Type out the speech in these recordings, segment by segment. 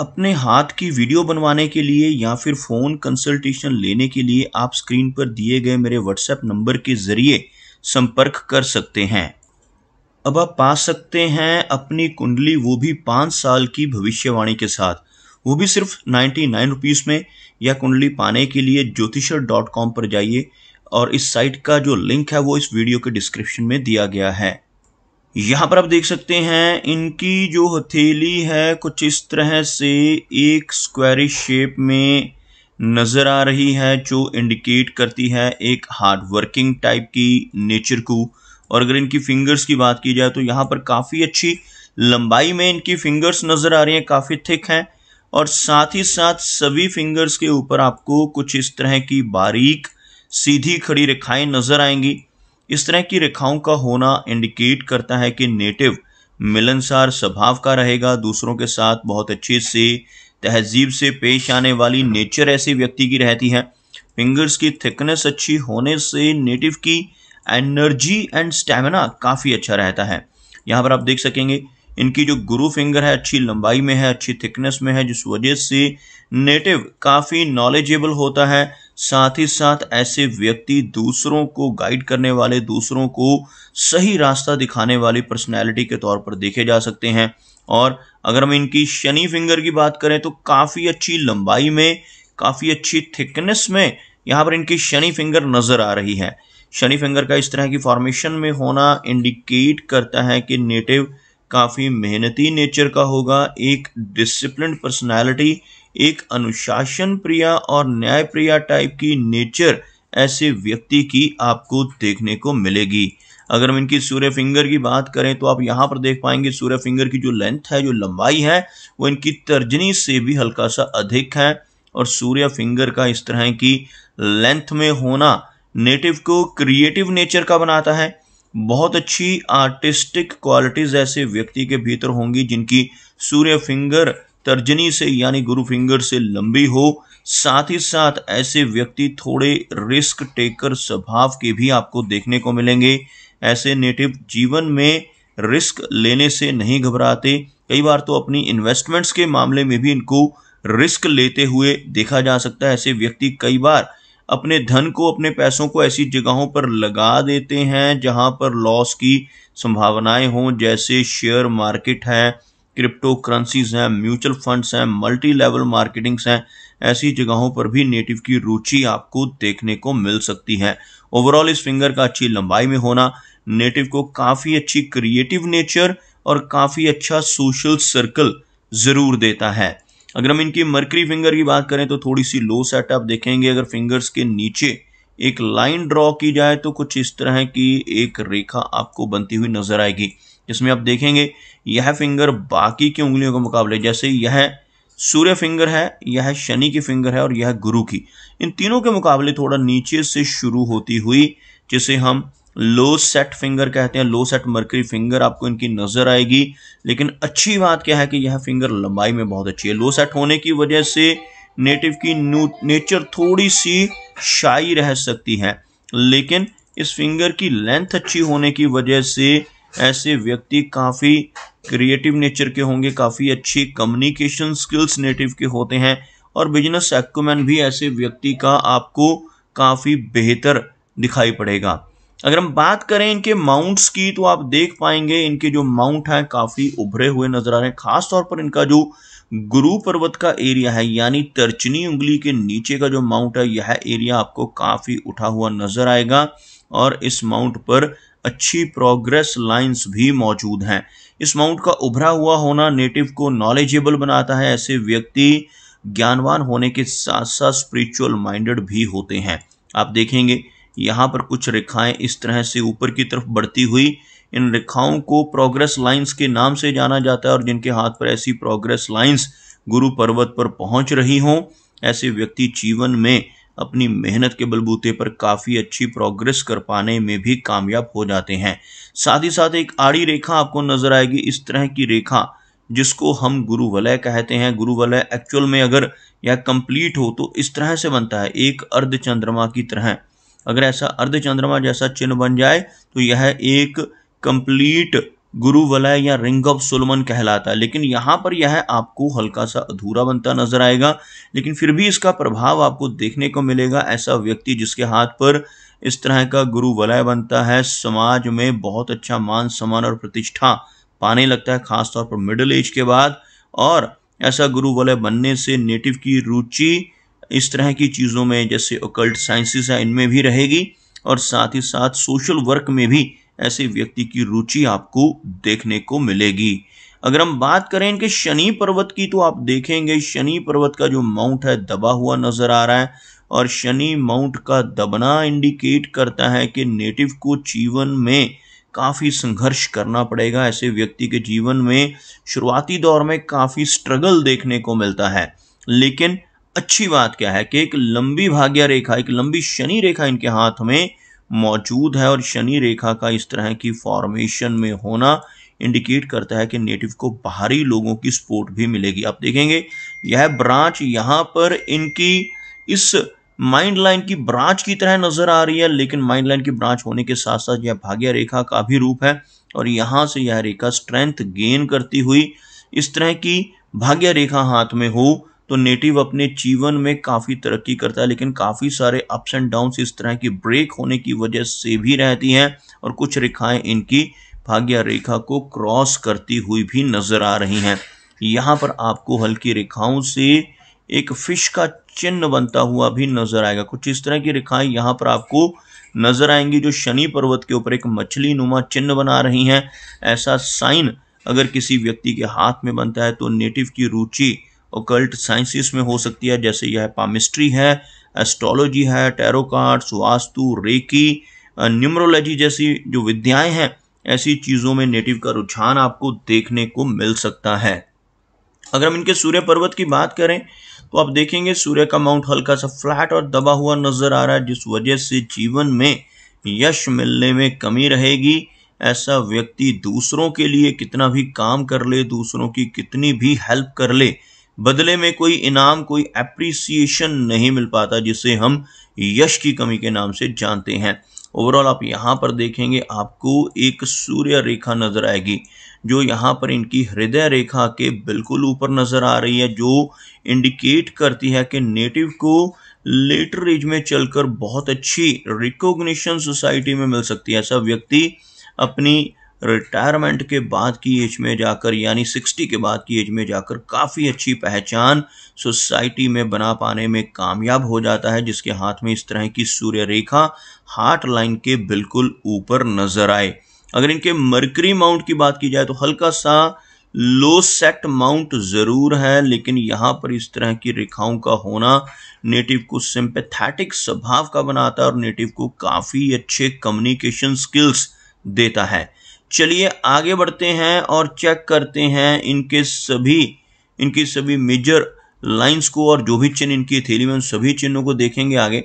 अपने हाथ की वीडियो बनवाने के लिए या फिर फ़ोन कंसल्टेशन लेने के लिए आप स्क्रीन पर दिए गए मेरे व्हाट्सएप नंबर के ज़रिए संपर्क कर सकते हैं अब आप पा सकते हैं अपनी कुंडली वो भी पाँच साल की भविष्यवाणी के साथ वो भी सिर्फ नाइन्टी नाइन रुपीज़ में या कुंडली पाने के लिए ज्योतिषर डॉट कॉम पर जाइए और इस साइट का जो लिंक है वो इस वीडियो के डिस्क्रिप्शन में दिया गया है यहां पर आप देख सकते हैं इनकी जो हथेली है कुछ इस तरह से एक स्क्वायरिश शेप में नजर आ रही है जो इंडिकेट करती है एक हार्ड वर्किंग टाइप की नेचर को और अगर इनकी फिंगर्स की बात की जाए तो यहाँ पर काफ़ी अच्छी लंबाई में इनकी फिंगर्स नज़र आ रही हैं काफ़ी थिक हैं और साथ ही साथ सभी फिंगर्स के ऊपर आपको कुछ इस तरह की बारीक सीधी खड़ी रेखाएं नज़र आएंगी इस तरह की रेखाओं का होना इंडिकेट करता है कि नेटिव मिलनसार स्वभाव का रहेगा दूसरों के साथ बहुत अच्छे से तहजीब से पेश आने वाली नेचर ऐसे व्यक्ति की रहती है फिंगर्स की थिकनेस अच्छी होने से नेटिव की एनर्जी एंड स्टेमिना काफ़ी अच्छा रहता है यहाँ पर आप देख सकेंगे इनकी जो गुरु फिंगर है अच्छी लंबाई में है अच्छी थिकनेस में है जिस वजह से नेटिव काफ़ी नॉलेजेबल होता है साथ ही साथ ऐसे व्यक्ति दूसरों को गाइड करने वाले दूसरों को सही रास्ता दिखाने वाली पर्सनैलिटी के तौर पर देखे जा सकते हैं और अगर हम इनकी शनि फिंगर की बात करें तो काफ़ी अच्छी लंबाई में काफ़ी अच्छी थिकनेस में यहाँ पर इनकी शनि फिंगर नज़र आ रही है शनि फिंगर का इस तरह की फॉर्मेशन में होना इंडिकेट करता है कि नेटिव काफ़ी मेहनती नेचर का होगा एक डिसिप्लिन पर्सनालिटी एक अनुशासन प्रिया और न्याय प्रिया टाइप की नेचर ऐसे व्यक्ति की आपको देखने को मिलेगी अगर हम इनकी सूर्य फिंगर की बात करें तो आप यहाँ पर देख पाएंगे सूर्य फिंगर की जो लेंथ है जो लंबाई है वो इनकी तर्जनी से भी हल्का सा अधिक है और सूर्य फिंगर का इस तरह की लेंथ में होना नेटिव को क्रिएटिव नेचर का बनाता है बहुत अच्छी आर्टिस्टिक क्वालिटीज़ ऐसे व्यक्ति के भीतर होंगी जिनकी सूर्य फिंगर तर्जनी से यानी गुरु फिंगर से लंबी हो साथ ही साथ ऐसे व्यक्ति थोड़े रिस्क टेकर स्वभाव के भी आपको देखने को मिलेंगे ऐसे नेटिव जीवन में रिस्क लेने से नहीं घबराते कई बार तो अपनी इन्वेस्टमेंट्स के मामले में भी इनको रिस्क लेते हुए देखा जा सकता है ऐसे व्यक्ति कई बार अपने धन को अपने पैसों को ऐसी जगहों पर लगा देते हैं जहां पर लॉस की संभावनाएं हों जैसे शेयर मार्केट है क्रिप्टो करेंसीज हैं म्यूचुअल फंड्स हैं मल्टी लेवल मार्केटिंग्स हैं ऐसी जगहों पर भी नेटिव की रुचि आपको देखने को मिल सकती है ओवरऑल इस फिंगर का अच्छी लंबाई में होना नेटिव को काफ़ी अच्छी क्रिएटिव नेचर और काफ़ी अच्छा सोशल सर्कल ज़रूर देता है अगर हम इनकी मर्करी फिंगर की बात करें तो थोड़ी सी लो सेट आप देखेंगे अगर फिंगर्स के नीचे एक लाइन ड्रॉ की जाए तो कुछ इस तरह की एक रेखा आपको बनती हुई नजर आएगी जिसमें आप देखेंगे यह फिंगर बाकी की उंगलियों के मुकाबले जैसे यह सूर्य फिंगर है यह शनि की फिंगर है और यह गुरु की इन तीनों के मुकाबले थोड़ा नीचे से शुरू होती हुई जिसे हम लो सेट फिंगर कहते हैं लो सेट मर्करी फिंगर आपको इनकी नजर आएगी लेकिन अच्छी बात क्या है कि यह फिंगर लंबाई में बहुत अच्छी है लो सेट होने की वजह से नेटिव की नेचर थोड़ी सी शाई रह सकती है लेकिन इस फिंगर की लेंथ अच्छी होने की वजह से ऐसे व्यक्ति काफ़ी क्रिएटिव नेचर के होंगे काफ़ी अच्छी कम्युनिकेशन स्किल्स नेटिव के होते हैं और बिजनेस एक्मैन भी ऐसे व्यक्ति का आपको काफ़ी बेहतर दिखाई पड़ेगा अगर हम बात करें इनके माउंट्स की तो आप देख पाएंगे इनके जो माउंट हैं काफ़ी उभरे हुए नजर आ रहे हैं खास तौर पर इनका जो गुरु पर्वत का एरिया है यानी तर्चनी उंगली के नीचे का जो माउंट है यह एरिया आपको काफ़ी उठा हुआ नजर आएगा और इस माउंट पर अच्छी प्रोग्रेस लाइंस भी मौजूद हैं इस माउंट का उभरा हुआ होना नेटिव को नॉलेजेबल बनाता है ऐसे व्यक्ति ज्ञानवान होने के साथ साथ स्पिरिचुअल माइंडेड भी होते हैं आप देखेंगे यहाँ पर कुछ रेखाएं इस तरह से ऊपर की तरफ बढ़ती हुई इन रेखाओं को प्रोग्रेस लाइंस के नाम से जाना जाता है और जिनके हाथ पर ऐसी प्रोग्रेस लाइंस गुरु पर्वत पर पहुंच रही हों ऐसे व्यक्ति जीवन में अपनी मेहनत के बलबूते पर काफ़ी अच्छी प्रोग्रेस कर पाने में भी कामयाब हो जाते हैं साथ ही साथ एक आड़ी रेखा आपको नजर आएगी इस तरह की रेखा जिसको हम गुरु वलय कहते हैं गुरु वलय एक्चुअल में अगर यह कंप्लीट हो तो इस तरह से बनता है एक अर्ध चंद्रमा की तरह अगर ऐसा अर्ध चंद्रमा जैसा चिन्ह बन जाए तो यह एक कंप्लीट गुरु वलय या रिंग ऑफ सुलमन कहलाता है लेकिन यहाँ पर यह आपको हल्का सा अधूरा बनता नजर आएगा लेकिन फिर भी इसका प्रभाव आपको देखने को मिलेगा ऐसा व्यक्ति जिसके हाथ पर इस तरह का गुरु वलय बनता है समाज में बहुत अच्छा मान सम्मान और प्रतिष्ठा पाने लगता है खासतौर पर मिडिल एज के बाद और ऐसा गुरु वलय बनने से नेटिव की रुचि इस तरह की चीज़ों में जैसे ओकल्ट साइंसिस हैं इनमें भी रहेगी और साथ ही साथ सोशल वर्क में भी ऐसे व्यक्ति की रुचि आपको देखने को मिलेगी अगर हम बात करें इनके शनि पर्वत की तो आप देखेंगे शनि पर्वत का जो माउंट है दबा हुआ नजर आ रहा है और शनि माउंट का दबना इंडिकेट करता है कि नेटिव को जीवन में काफ़ी संघर्ष करना पड़ेगा ऐसे व्यक्ति के जीवन में शुरुआती दौर में काफ़ी स्ट्रगल देखने को मिलता है लेकिन अच्छी बात क्या है कि एक लंबी भाग्य रेखा एक लंबी शनि रेखा इनके हाथ में मौजूद है और शनि रेखा का इस तरह की फॉर्मेशन में होना इंडिकेट करता है कि नेटिव को बाहरी लोगों की सपोर्ट भी मिलेगी आप देखेंगे यह ब्रांच यहाँ पर इनकी इस माइंड लाइन की ब्रांच की तरह नजर आ रही है लेकिन माइंड लाइन की ब्रांच होने के साथ साथ यह भाग्य रेखा का भी रूप है और यहाँ से यह रेखा स्ट्रेंथ गेन करती हुई इस तरह की भाग्य रेखा हाथ में हो तो नेटिव अपने जीवन में काफ़ी तरक्की करता है लेकिन काफ़ी सारे अप्स एंड डाउन्स इस तरह की ब्रेक होने की वजह से भी रहती हैं और कुछ रेखाएं इनकी भाग्य रेखा को क्रॉस करती हुई भी नज़र आ रही हैं यहाँ पर आपको हल्की रेखाओं से एक फिश का चिन्ह बनता हुआ भी नज़र आएगा कुछ इस तरह की रेखाएं यहाँ पर आपको नज़र आएंगी जो शनि पर्वत के ऊपर एक मछली नुमा चिन्ह बना रही हैं ऐसा साइन अगर किसी व्यक्ति के हाथ में बनता है तो नेटिव की रुचि ओकल्ट साइंसिस में हो सकती है जैसे यह पामिस्ट्री है एस्ट्रोलॉजी है tarot cards vastu reiki numerology जैसी जो विद्याएं हैं ऐसी चीज़ों में नेटिव का रुझान आपको देखने को मिल सकता है अगर हम इनके सूर्य पर्वत की बात करें तो आप देखेंगे सूर्य का माउंट हल्का सा फ्लैट और दबा हुआ नजर आ रहा है जिस वजह से जीवन में यश मिलने में कमी रहेगी ऐसा व्यक्ति दूसरों के लिए कितना भी काम कर ले दूसरों की कितनी भी हेल्प कर ले बदले में कोई इनाम कोई एप्रिसिएशन नहीं मिल पाता जिसे हम यश की कमी के नाम से जानते हैं ओवरऑल आप यहाँ पर देखेंगे आपको एक सूर्य रेखा नजर आएगी जो यहाँ पर इनकी हृदय रेखा के बिल्कुल ऊपर नजर आ रही है जो इंडिकेट करती है कि नेटिव को लेटर एज में चलकर बहुत अच्छी रिकॉग्निशन सोसाइटी में मिल सकती है ऐसा व्यक्ति अपनी रिटायरमेंट के बाद की एज में जाकर यानी सिक्सटी के बाद की एज में जाकर काफ़ी अच्छी पहचान सोसाइटी में बना पाने में कामयाब हो जाता है जिसके हाथ में इस तरह की सूर्य रेखा हार्ट लाइन के बिल्कुल ऊपर नजर आए अगर इनके मरकरी माउंट की बात की जाए तो हल्का सा लो सेट माउंट ज़रूर है लेकिन यहाँ पर इस तरह की रेखाओं का होना नेटिव को सिंपैथेटिक स्वभाव का बनाता है और नेटिव को काफ़ी अच्छे कम्युनिकेशन स्किल्स देता है चलिए आगे बढ़ते हैं और चेक करते हैं इनके सभी इनकी सभी मेजर लाइंस को और जो भी चिन्ह इनकी थैली में उन सभी चिन्हों को देखेंगे आगे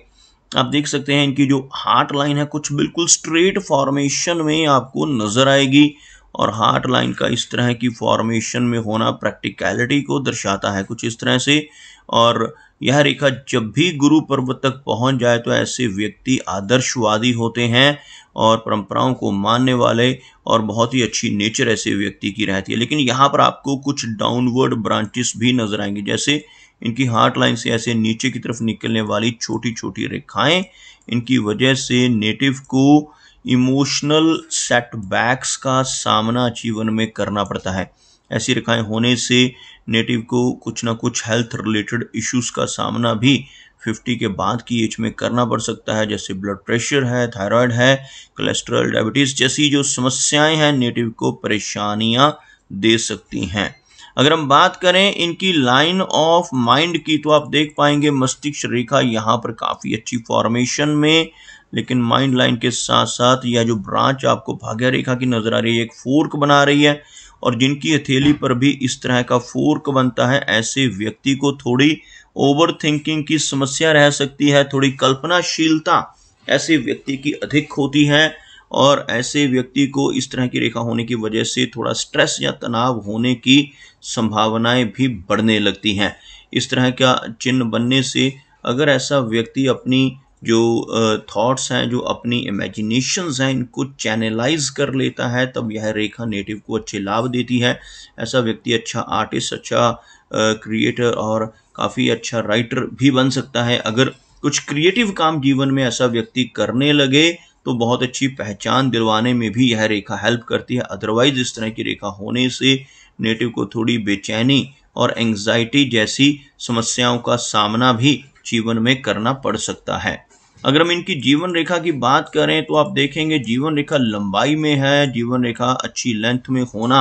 आप देख सकते हैं इनकी जो हार्ट लाइन है कुछ बिल्कुल स्ट्रेट फॉर्मेशन में आपको नजर आएगी और हार्ट लाइन का इस तरह की फॉर्मेशन में होना प्रैक्टिकलिटी को दर्शाता है कुछ इस तरह से और यह रेखा जब भी गुरु पर्वत तक पहुंच जाए तो ऐसे व्यक्ति आदर्शवादी होते हैं और परंपराओं को मानने वाले और बहुत ही अच्छी नेचर ऐसे व्यक्ति की रहती है लेकिन यहाँ पर आपको कुछ डाउनवर्ड ब्रांचेस भी नजर आएंगे जैसे इनकी हार्ट लाइन से ऐसे नीचे की तरफ निकलने वाली छोटी छोटी रेखाएं इनकी वजह से नेटिव को इमोशनल सेटबैक्स का सामना जीवन में करना पड़ता है ऐसी रेखाएं होने से नेटिव को कुछ ना कुछ हेल्थ रिलेटेड इश्यूज का सामना भी 50 के बाद की एज में करना पड़ सकता है जैसे ब्लड प्रेशर है थायराइड है कोलेस्ट्रॉल डायबिटीज़ जैसी जो समस्याएं हैं नेटिव को परेशानियां दे सकती हैं अगर हम बात करें इनकी लाइन ऑफ माइंड की तो आप देख पाएंगे मस्तिष्क रेखा यहाँ पर काफ़ी अच्छी फॉर्मेशन में लेकिन माइंड लाइन के साथ साथ यह जो ब्रांच आपको भाग्य रेखा की नज़र आ रही है एक फोर्क बना रही है और जिनकी हथेली पर भी इस तरह का फोर्क बनता है ऐसे व्यक्ति को थोड़ी ओवर थिंकिंग की समस्या रह सकती है थोड़ी कल्पनाशीलता ऐसे व्यक्ति की अधिक होती है और ऐसे व्यक्ति को इस तरह की रेखा होने की वजह से थोड़ा स्ट्रेस या तनाव होने की संभावनाएं भी बढ़ने लगती हैं इस तरह का चिन्ह बनने से अगर ऐसा व्यक्ति अपनी जो थॉट्स हैं जो अपनी इमेजिनेशंस हैं इनको चैनलाइज कर लेता है तब यह रेखा नेटिव को अच्छे लाभ देती है ऐसा व्यक्ति अच्छा आर्टिस्ट अच्छा क्रिएटर और काफ़ी अच्छा राइटर भी बन सकता है अगर कुछ क्रिएटिव काम जीवन में ऐसा व्यक्ति करने लगे तो बहुत अच्छी पहचान दिलवाने में भी यह रेखा हेल्प करती है अदरवाइज इस तरह की रेखा होने से नेटिव को थोड़ी बेचैनी और एंग्जाइटी जैसी समस्याओं का सामना भी जीवन में करना पड़ सकता है अगर हम इनकी जीवन रेखा की बात करें तो आप देखेंगे जीवन रेखा लंबाई में है जीवन रेखा अच्छी लेंथ में होना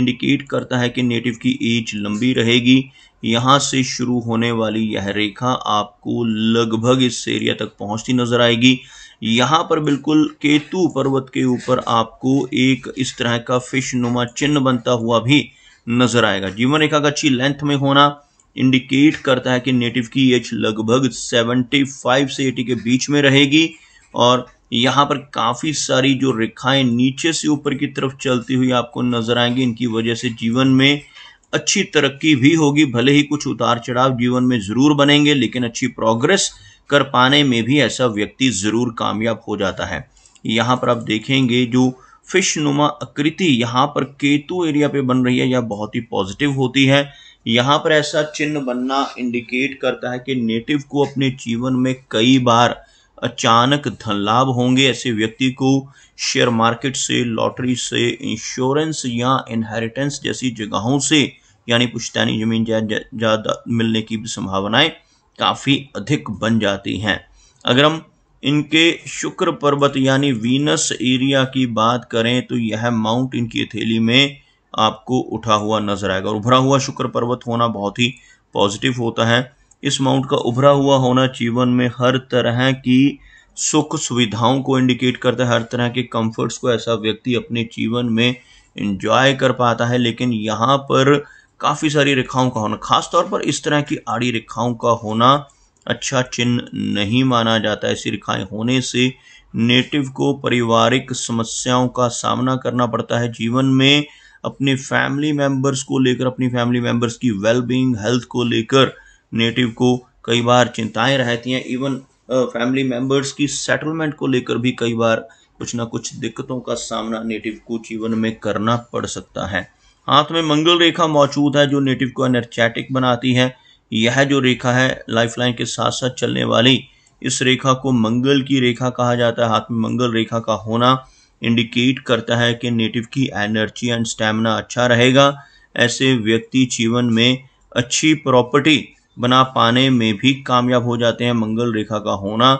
इंडिकेट करता है कि नेटिव की एज लंबी रहेगी यहाँ से शुरू होने वाली यह रेखा आपको लगभग इस एरिया तक पहुँचती नजर आएगी यहाँ पर बिल्कुल केतु पर्वत के ऊपर आपको एक इस तरह का फिश नुमा चिन्ह बनता हुआ भी नजर आएगा जीवन रेखा का अच्छी लेंथ में होना इंडिकेट करता है कि नेटिव की एज लगभग 75 से 80 के बीच में रहेगी और यहाँ पर काफ़ी सारी जो रेखाएं नीचे से ऊपर की तरफ चलती हुई आपको नजर आएंगी इनकी वजह से जीवन में अच्छी तरक्की भी होगी भले ही कुछ उतार चढ़ाव जीवन में ज़रूर बनेंगे लेकिन अच्छी प्रोग्रेस कर पाने में भी ऐसा व्यक्ति ज़रूर कामयाब हो जाता है यहाँ पर आप देखेंगे जो फिश नुमा आकृति यहाँ पर केतु एरिया पे बन रही है यह बहुत ही पॉजिटिव होती है यहाँ पर ऐसा चिन्ह बनना इंडिकेट करता है कि नेटिव को अपने जीवन में कई बार अचानक धन लाभ होंगे ऐसे व्यक्ति को शेयर मार्केट से लॉटरी से इंश्योरेंस या इनहेरिटेंस जैसी जगहों से यानी पुश्तैनी जमीन ज़्यादा मिलने की भी संभावनाएं काफ़ी अधिक बन जाती हैं अगर हम इनके शुक्र पर्वत यानी वीनस एरिया की बात करें तो यह माउंट इनकी थैली में आपको उठा हुआ नजर आएगा और उभरा हुआ शुक्र पर्वत होना बहुत ही पॉजिटिव होता है इस माउंट का उभरा हुआ होना जीवन में हर तरह की सुख सुविधाओं को इंडिकेट करता है हर तरह के कंफर्ट्स को ऐसा व्यक्ति अपने जीवन में इंजॉय कर पाता है लेकिन यहाँ पर काफ़ी सारी रेखाओं का होना खासतौर पर इस तरह की आड़ी रेखाओं का होना अच्छा चिन्ह नहीं माना जाता ऐसी रेखाएं होने से नेटिव को पारिवारिक समस्याओं का सामना करना पड़ता है जीवन में अपने फैमिली मेंबर्स को लेकर अपनी फैमिली मेंबर्स की वेलबींग हेल्थ को लेकर नेटिव को कई बार चिंताएं रहती हैं इवन फैमिली मेंबर्स की सेटलमेंट को लेकर भी कई बार कुछ ना कुछ दिक्कतों का सामना नेटिव को जीवन में करना पड़ सकता है हाथ में मंगल रेखा मौजूद है जो नेटिव को एनर्जेटिक बनाती है यह जो रेखा है लाइफलाइन के साथ साथ चलने वाली इस रेखा को मंगल की रेखा कहा जाता है हाथ में मंगल रेखा का होना इंडिकेट करता है कि नेटिव की एनर्जी एंड स्टेमिना अच्छा रहेगा ऐसे व्यक्ति जीवन में अच्छी प्रॉपर्टी बना पाने में भी कामयाब हो जाते हैं मंगल रेखा का होना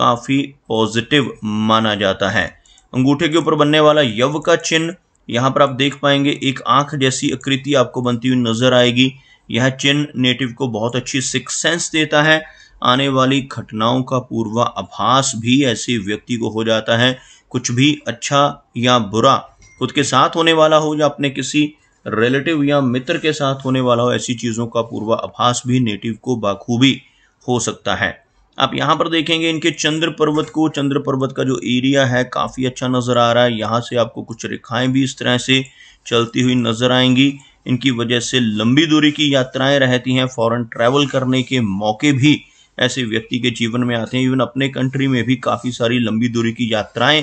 काफ़ी पॉजिटिव माना जाता है अंगूठे के ऊपर बनने वाला यव का चिन्ह यहाँ पर आप देख पाएंगे एक आंख जैसी आकृति आपको बनती हुई नजर आएगी यह चिन्ह नेटिव को बहुत अच्छी सिक्स सेंस देता है आने वाली घटनाओं का पूर्वा आभास भी ऐसे व्यक्ति को हो जाता है कुछ भी अच्छा या बुरा खुद के साथ होने वाला हो या अपने किसी रिलेटिव या मित्र के साथ होने वाला हो ऐसी चीज़ों का पूर्वाभास भी नेटिव को बाखूबी हो सकता है आप यहाँ पर देखेंगे इनके चंद्र पर्वत को चंद्र पर्वत का जो एरिया है काफ़ी अच्छा नज़र आ रहा है यहाँ से आपको कुछ रेखाएं भी इस तरह से चलती हुई नज़र आएंगी इनकी वजह से लंबी दूरी की यात्राएं रहती हैं फॉरेन ट्रैवल करने के मौके भी ऐसे व्यक्ति के जीवन में आते हैं इवन अपने कंट्री में भी काफ़ी सारी लंबी दूरी की यात्राएं